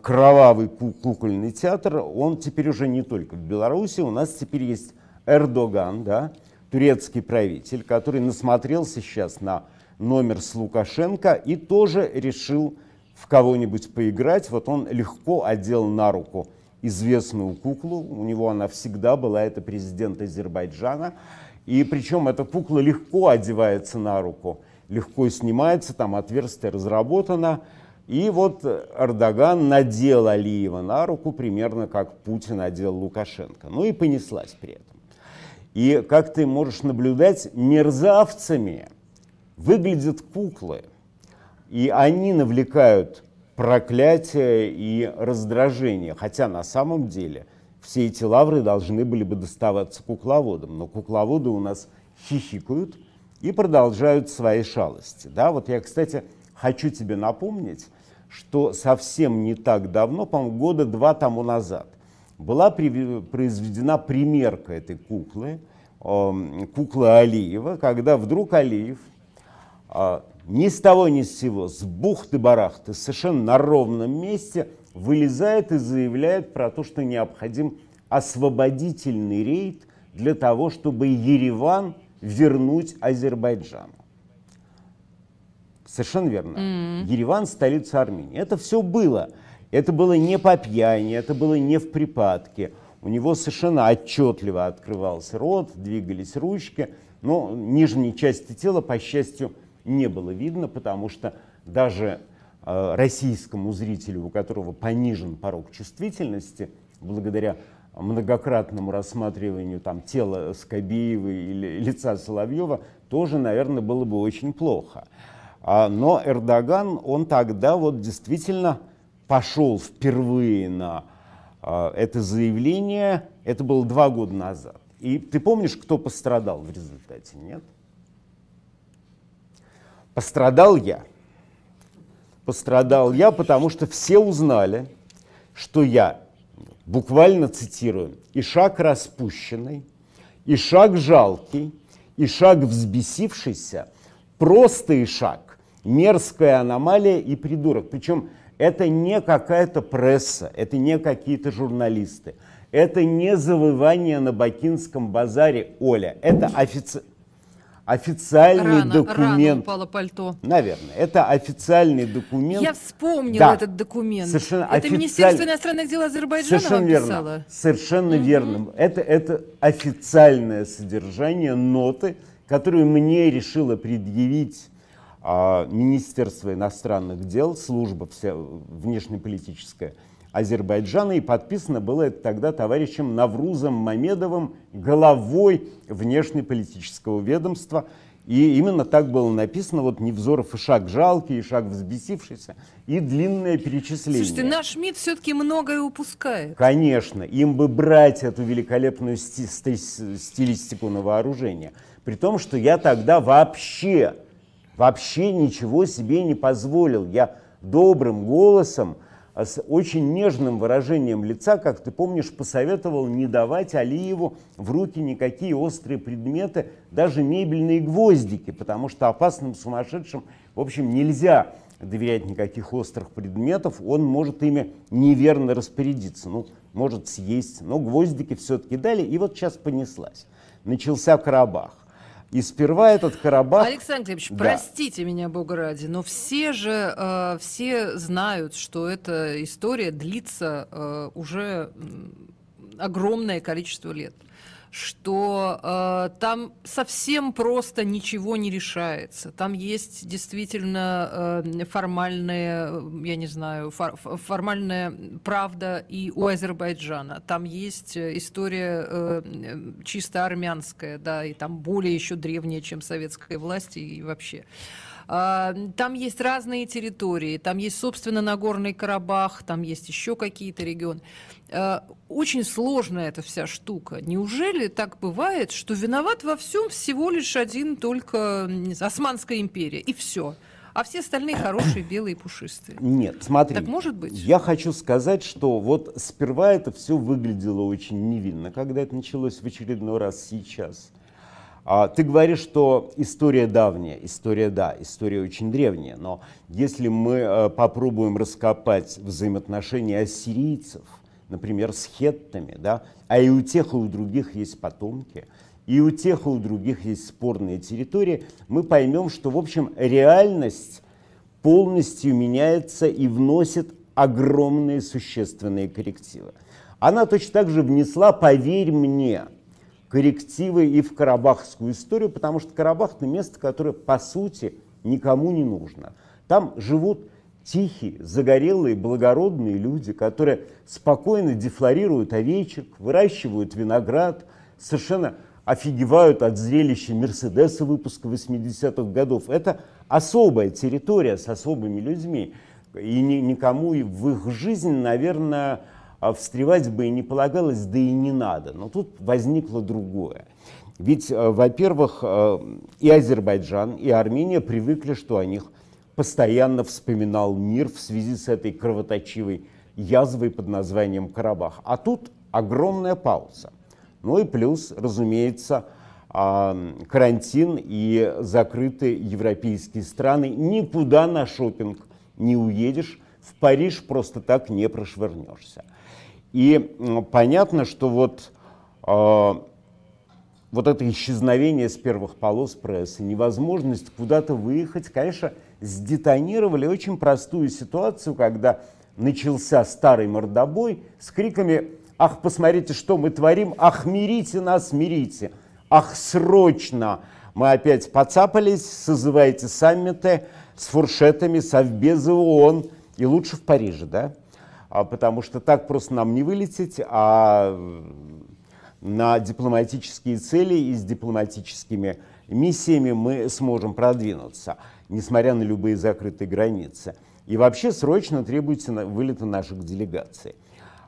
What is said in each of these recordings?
кровавый кукольный театр, он теперь уже не только в Беларуси, у нас теперь есть Эрдоган, да, турецкий правитель, который насмотрелся сейчас на номер с Лукашенко и тоже решил в кого-нибудь поиграть. Вот он легко одел на руку известную куклу, у него она всегда была, это президент Азербайджана, и причем эта кукла легко одевается на руку, легко снимается, там отверстие разработано, и вот Эрдоган надел Алиева на руку примерно как Путин надел Лукашенко. Ну и понеслась при этом. И как ты можешь наблюдать, мерзавцами выглядят куклы. И они навлекают проклятие и раздражение. Хотя на самом деле все эти лавры должны были бы доставаться кукловодам. Но кукловоды у нас хихикают и продолжают свои шалости. Да, вот я, кстати, хочу тебе напомнить, что совсем не так давно, по-моему, года два тому назад, была произведена примерка этой куклы, эм, куклы Алиева, когда вдруг Алиев а, ни с того ни с сего, с бухты-барахты, совершенно на ровном месте вылезает и заявляет про то, что необходим освободительный рейд для того, чтобы Ереван вернуть Азербайджан. Совершенно верно. Mm. Ереван – столица Армении. Это все было. Это было не по пьяни, это было не в припадке. У него совершенно отчетливо открывался рот, двигались ручки, но нижней части тела, по счастью, не было видно, потому что даже э, российскому зрителю, у которого понижен порог чувствительности, благодаря многократному рассматриванию там, тела Скобеевой или лица Соловьева, тоже, наверное, было бы очень плохо. А, но Эрдоган, он тогда вот действительно пошел впервые на а, это заявление. Это было два года назад. И ты помнишь, кто пострадал в результате, нет? Пострадал я. Пострадал я, потому что все узнали, что я, буквально цитирую, и шаг распущенный, и шаг жалкий, и шаг взбесившийся, просто и шаг мерзкая аномалия и придурок. Причем это не какая-то пресса, это не какие-то журналисты. Это не завывание на Бакинском базаре, Оля. Это офици... официальный рано, документ. Рано упало пальто. Наверное. Это официальный документ. Я вспомнила да. этот документ. Совершенно это официаль... Министерство иностранных дел Азербайджана Совершенно вам писало? верно. Совершенно угу. верно. Это, это официальное содержание ноты, которую мне решила предъявить а Министерство иностранных дел, служба вся внешнеполитическая Азербайджана, и подписано было это тогда товарищем Наврузом Мамедовым, главой внешнеполитического ведомства. И именно так было написано, вот Невзоров и шаг жалкий, и шаг взбесившийся, и длинное перечисление. Слушайте, наш МИД все-таки многое упускает. Конечно, им бы брать эту великолепную сти- сти- стилистику на вооружение. При том, что я тогда вообще вообще ничего себе не позволил. Я добрым голосом, а с очень нежным выражением лица, как ты помнишь, посоветовал не давать Алиеву в руки никакие острые предметы, даже мебельные гвоздики, потому что опасным сумасшедшим, в общем, нельзя доверять никаких острых предметов, он может ими неверно распорядиться, ну, может съесть, но гвоздики все-таки дали, и вот сейчас понеслась. Начался Карабах. И сперва этот Карабах... Александр Ильич, да. простите меня, Бога ради, но все же, э, все знают, что эта история длится э, уже огромное количество лет что э, там совсем просто ничего не решается. Там есть действительно э, формальная, я не знаю, фор формальная правда и у Азербайджана. Там есть э, история э, чисто армянская, да, и там более еще древняя, чем советская власть и вообще. А, там есть разные территории, там есть, собственно, Нагорный Карабах, там есть еще какие-то регионы. Э, очень сложная эта вся штука. Неужели так бывает, что виноват во всем всего лишь один только Османская империя, и все? а все остальные хорошие, белые, пушистые. Нет, смотри. Так может быть? Я хочу сказать, что вот сперва это все выглядело очень невинно, когда это началось в очередной раз сейчас. А, ты говоришь, что история давняя, история да, история очень древняя, но если мы э, попробуем раскопать взаимоотношения ассирийцев например, с хеттами, да, а и у тех, и у других есть потомки, и у тех, и у других есть спорные территории, мы поймем, что, в общем, реальность полностью меняется и вносит огромные существенные коррективы. Она точно так же внесла, поверь мне, коррективы и в карабахскую историю, потому что Карабах – это место, которое, по сути, никому не нужно. Там живут тихие, загорелые, благородные люди, которые спокойно дефлорируют овечек, выращивают виноград, совершенно офигевают от зрелища Мерседеса выпуска 80-х годов. Это особая территория с особыми людьми. И ни, никому в их жизнь, наверное, а, встревать бы и не полагалось, да и не надо. Но тут возникло другое. Ведь, э, во-первых, э, и Азербайджан, и Армения привыкли, что о них постоянно вспоминал мир в связи с этой кровоточивой язвой под названием Карабах. А тут огромная пауза. Ну и плюс, разумеется, а, карантин и закрытые европейские страны. Никуда на шопинг не уедешь, в Париж просто так не прошвырнешься. И понятно, что вот, а, вот это исчезновение с первых полос прессы, невозможность куда-то выехать, конечно, сдетонировали очень простую ситуацию, когда начался старый мордобой с криками «Ах, посмотрите, что мы творим! Ах, мирите нас, мирите! Ах, срочно!» Мы опять поцапались, созывайте саммиты с фуршетами, совбезы ООН, и лучше в Париже, да? А потому что так просто нам не вылететь, а на дипломатические цели и с дипломатическими миссиями мы сможем продвинуться несмотря на любые закрытые границы. И вообще срочно требуется вылета наших делегаций.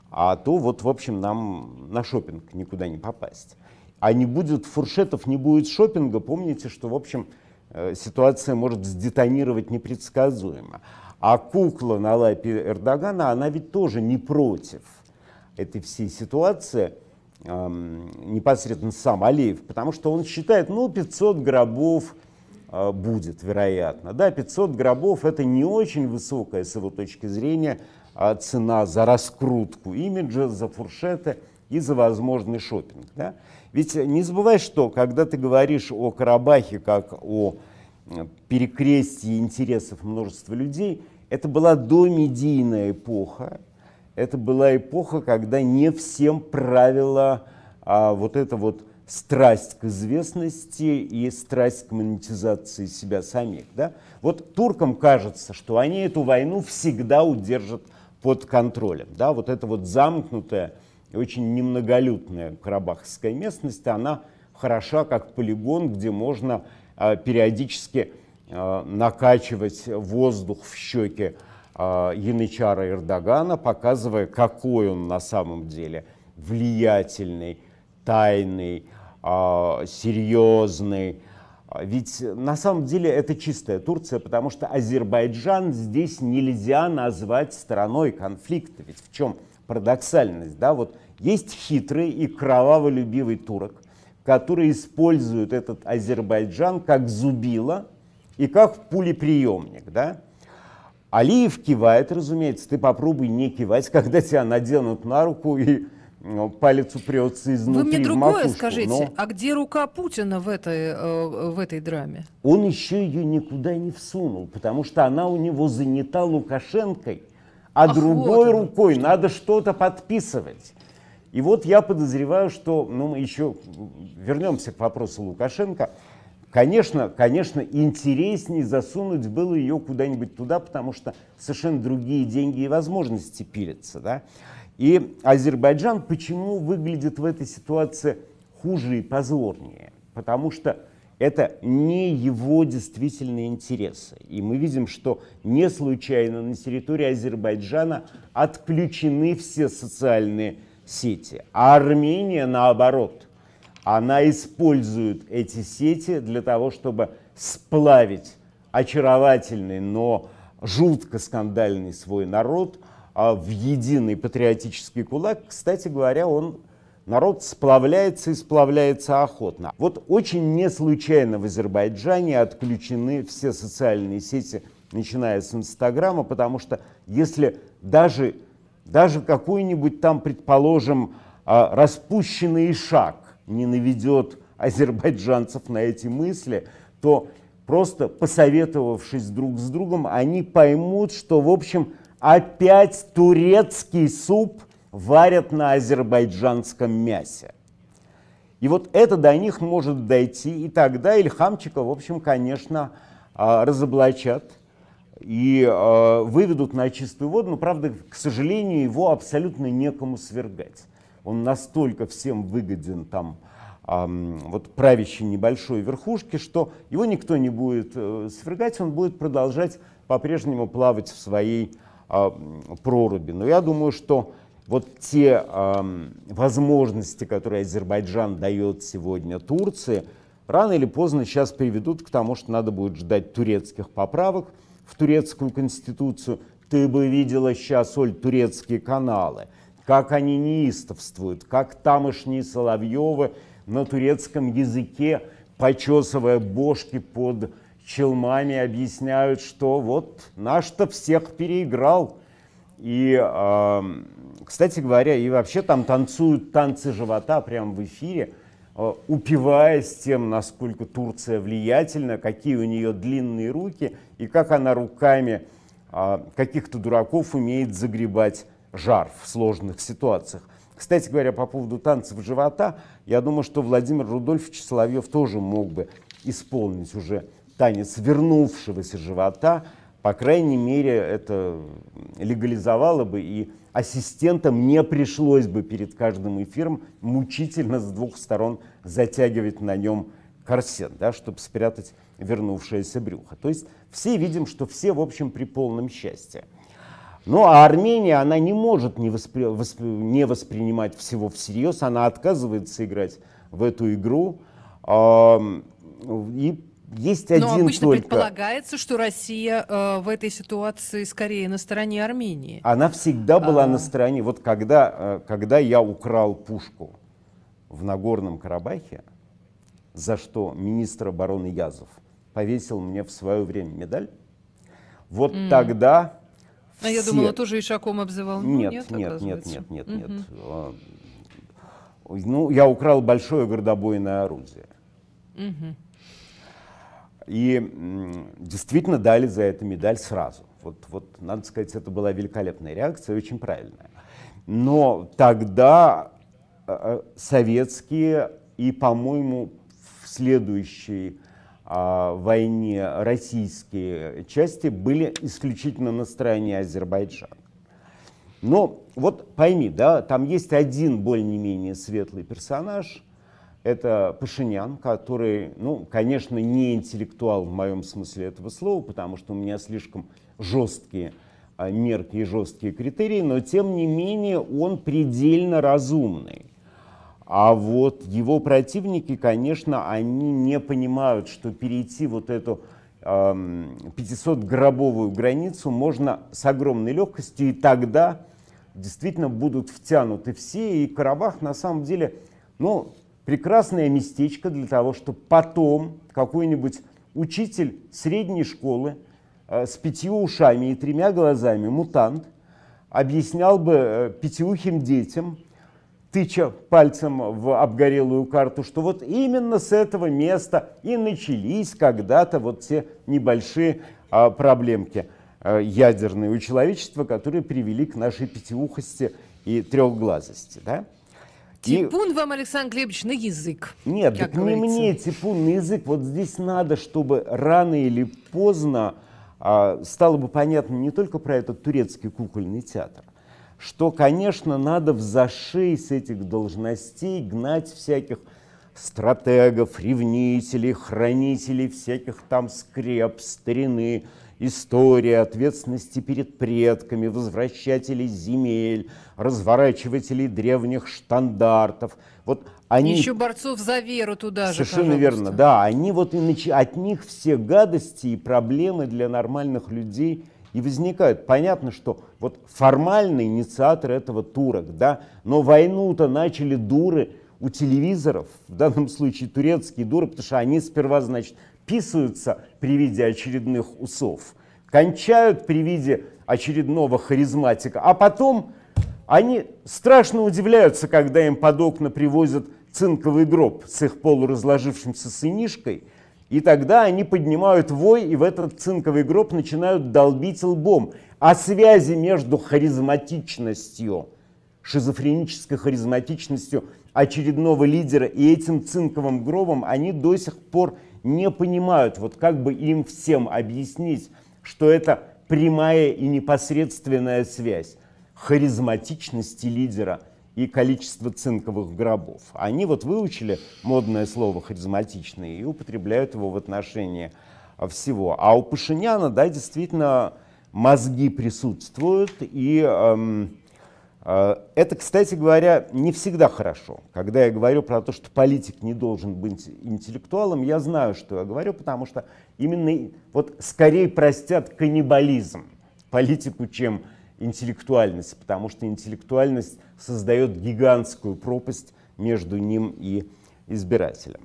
А то вот, в общем, нам на шопинг никуда не попасть. А не будет фуршетов, не будет шопинга. Помните, что, в общем, э, ситуация может сдетонировать непредсказуемо. А кукла на лапе Эрдогана, она ведь тоже не против этой всей ситуации эм, непосредственно сам Алиев, потому что он считает, ну, 500 гробов, а, будет, вероятно. Да, 500 гробов – это не очень высокая, с его точки зрения, а, цена за раскрутку имиджа, за фуршеты и за возможный шопинг. Да? Ведь не забывай, что когда ты говоришь о Карабахе как о э, перекрестии интересов множества людей, это была домедийная эпоха, это была эпоха, когда не всем правила а, вот это вот страсть к известности и страсть к монетизации себя самих. Да? Вот туркам кажется, что они эту войну всегда удержат под контролем. Да? Вот эта вот замкнутая очень немноголюдная карабахская местность, она хороша как полигон, где можно э, периодически э, накачивать воздух в щеке э, а, Янычара Эрдогана, показывая, какой он на самом деле влиятельный, тайный, а, серьезный. А, ведь на самом деле это чистая Турция, потому что Азербайджан здесь нельзя назвать страной конфликта. Ведь в чем парадоксальность? Да? Вот есть хитрый и кроваволюбивый турок, который использует этот Азербайджан как зубило и как пулеприемник. Да? Алиев кивает, разумеется, ты попробуй не кивать, когда тебя наденут на руку и ну, палец упрется изнутри Вы мне другое макушку, скажите, но... а где рука Путина в этой, э, в этой драме? Он еще ее никуда не всунул, потому что она у него занята Лукашенкой, а Ах, другой вот рукой что? надо что-то подписывать. И вот я подозреваю, что, ну, мы еще вернемся к вопросу Лукашенко. Конечно, конечно, интереснее засунуть было ее куда-нибудь туда, потому что совершенно другие деньги и возможности пилятся, да. И Азербайджан почему выглядит в этой ситуации хуже и позорнее? Потому что это не его действительные интересы. И мы видим, что не случайно на территории Азербайджана отключены все социальные сети. А Армения, наоборот, она использует эти сети для того, чтобы сплавить очаровательный, но жутко скандальный свой народ – а, в единый патриотический кулак, кстати говоря, он Народ сплавляется и сплавляется охотно. Вот очень не случайно в Азербайджане отключены все социальные сети, начиная с Инстаграма, потому что если даже, даже какой-нибудь там, предположим, а, распущенный шаг не наведет азербайджанцев на эти мысли, то просто посоветовавшись друг с другом, они поймут, что, в общем, Опять турецкий суп варят на азербайджанском мясе. И вот это до них может дойти, и тогда Ильхамчика, в общем, конечно, а, разоблачат и а, выведут на чистую воду, но, правда, к сожалению, его абсолютно некому свергать. Он настолько всем выгоден там, вот правящей небольшой верхушки, что его никто не будет э, свергать, он будет продолжать по-прежнему плавать в своей а, проруби. Но я думаю, что вот те а, возможности, которые Азербайджан дает сегодня Турции, рано или поздно сейчас приведут к тому, что надо будет ждать турецких поправок в турецкую конституцию. Ты бы видела сейчас, Оль, турецкие каналы, как они неистовствуют, как тамошние Соловьевы на турецком языке, почесывая бошки под челмами объясняют, что вот наш-то всех переиграл. И, кстати говоря, и вообще там танцуют танцы живота прямо в эфире, а, упиваясь тем, насколько Турция влиятельна, какие у нее длинные руки и как она руками а, каких-то дураков умеет загребать жар в сложных ситуациях. Кстати говоря, по поводу танцев живота, я думаю, что Владимир Рудольфович Соловьев тоже мог бы исполнить уже танец вернувшегося живота, по крайней мере, это легализовало бы, и ассистентам не пришлось бы перед каждым эфиром мучительно с двух сторон затягивать на нем корсет, да, чтобы спрятать вернувшееся брюхо. То есть все видим, что все, в общем, при полном счастье. Ну а Армения, она не может не, воспри... Воспри... не воспринимать всего всерьез, она отказывается играть в эту игру. и есть Но один обычно только. предполагается, что Россия э, в этой ситуации скорее на стороне Армении. Она всегда была а... на стороне. Вот когда, э, когда я украл пушку в Нагорном Карабахе, за что министр обороны Язов повесил мне в свое время медаль, вот mm. тогда... А все... я думала, тоже Ишаком обзывал. Ну, нет, нет, нет, нет, нет, нет, нет. Mm-hmm. Ну, я украл большое городобойное орудие. Угу. И действительно дали за это медаль сразу. Вот, вот, надо сказать, это была великолепная реакция, очень правильная. Но тогда э, э, советские и, по-моему, в следующей а, войне российские части были исключительно на стороне Азербайджана. Но вот пойми, да, там есть один более-менее светлый персонаж – это Пашинян, который, ну, конечно, не интеллектуал в моем смысле этого слова, потому что у меня слишком жесткие а, мерки и жесткие критерии, но тем не менее он предельно разумный. А вот его противники, конечно, они не понимают, что перейти вот эту 500-гробовую границу можно с огромной легкостью, и тогда действительно будут втянуты все, и Карабах на самом деле, ну, прекрасное местечко для того, чтобы потом какой-нибудь учитель средней школы э, с пятью ушами и тремя глазами, мутант, объяснял бы э, пятиухим детям, тыча пальцем в обгорелую карту, что вот именно с этого места и начались когда-то вот те небольшие а, проблемки э, ядерные у человечества, которые привели к нашей пятиухости и трехглазости. Да? Типун и... вам, Александр Глебович, на язык. Нет, так не мне типун на язык. Вот здесь надо, чтобы рано или поздно а, стало бы понятно не только про этот турецкий кукольный театр, что, конечно, надо в зашей с этих должностей гнать всяких стратегов, ревнителей, хранителей всяких там скреп, старины, История ответственности перед предками, возвращателей земель, разворачивателей древних штандартов. Вот они... Еще борцов за веру туда же, Совершенно верно, да. Они вот и нач... от них все гадости и проблемы для нормальных людей и возникают. Понятно, что вот формальный инициатор этого турок, да, но войну-то начали дуры у телевизоров, в данном случае турецкие дуры, потому что они сперва, значит, вписываются при виде очередных усов, кончают при виде очередного харизматика, а потом они страшно удивляются, когда им под окна привозят цинковый гроб с их полуразложившимся сынишкой, и тогда они поднимают вой и в этот цинковый гроб начинают долбить лбом. О а связи между харизматичностью, шизофренической харизматичностью очередного лидера и этим цинковым гробом они до сих пор не не понимают, вот как бы им всем объяснить, что это прямая и непосредственная связь харизматичности лидера и количества цинковых гробов. Они вот выучили модное слово харизматичный и употребляют его в отношении всего. А у Пашиняна, да, действительно мозги присутствуют и эм, а, это, кстати говоря, не всегда хорошо. Когда я говорю про то, что политик не должен быть интеллектуалом, я знаю, что я говорю, потому что именно вот скорее простят каннибализм политику, чем интеллектуальность, потому что интеллектуальность создает гигантскую пропасть между ним и избирателем.